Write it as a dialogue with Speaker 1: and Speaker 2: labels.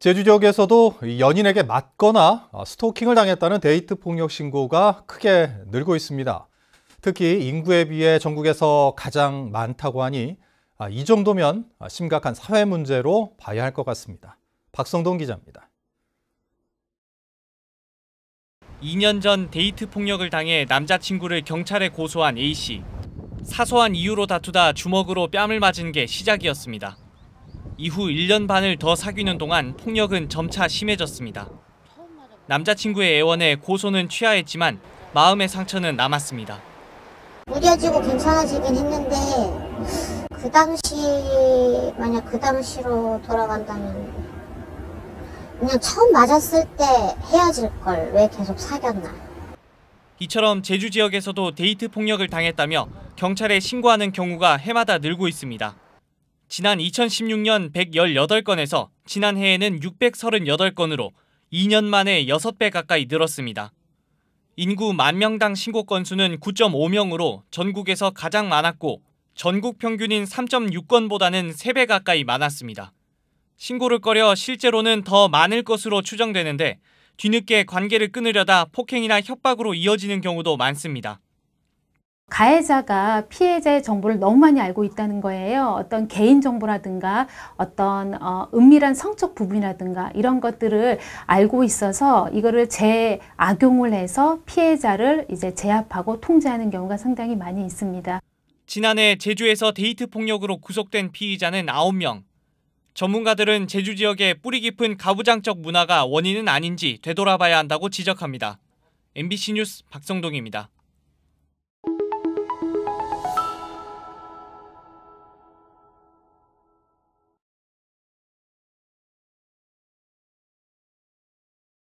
Speaker 1: 제주 지역에서도 연인에게 맞거나 어, 스토킹을 당했다는 데이트 폭력 신고가 크게 늘고 있습니다. 특히 인구에 비해 전국에서 가장 많다고 하니 아, 이 정도면 아, 심각한 사회 문제로 봐야 할 것 같습니다. 박성동 기자입니다.
Speaker 2: 2년 전 데이트 폭력을 당해 남자친구를 경찰에 고소한 A씨. 사소한 이유로 다투다 주먹으로 뺨을 맞은 게 시작이었습니다. 이후 1년 반을 더 사귀는 동안 폭력은 점차 심해졌습니다. 남자친구의 애원에 고소는 취하했지만 마음의 상처는 남았습니다.
Speaker 3: 무뎌지고 괜찮아지긴 했는데 그 당시 만약 그 당시로 돌아간다면 그냥 처음 맞았을 때 헤어질 걸 왜 계속 사귀었나.
Speaker 2: 이처럼 제주 지역에서도 데이트 폭력을 당했다며 경찰에 신고하는 경우가 해마다 늘고 있습니다. 지난 2016년 118건에서 지난해에는 638건으로 2년 만에 6배 가까이 늘었습니다. 인구 1만 명당 신고 건수는 9.5명으로 전국에서 가장 많았고 전국 평균인 3.6건보다는 3배 가까이 많았습니다. 신고를 꺼려 실제로는 더 많을 것으로 추정되는데 뒤늦게 관계를 끊으려다 폭행이나 협박으로 이어지는 경우도 많습니다.
Speaker 4: 가해자가 피해자의 정보를 너무 많이 알고 있다는 거예요. 어떤 개인 정보라든가 어떤 어, 은밀한 성적 부분이라든가 이런 것들을 알고 있어서 이거를 재악용을 해서 피해자를 이제 제압하고 통제하는 경우가 상당히 많이 있습니다.
Speaker 2: 지난해 제주에서 데이트 폭력으로 구속된 피의자는 9명. 전문가들은 제주 지역의 뿌리 깊은 가부장적 문화가 원인은 아닌지 되돌아봐야 한다고 지적합니다. MBC 뉴스 박성동입니다.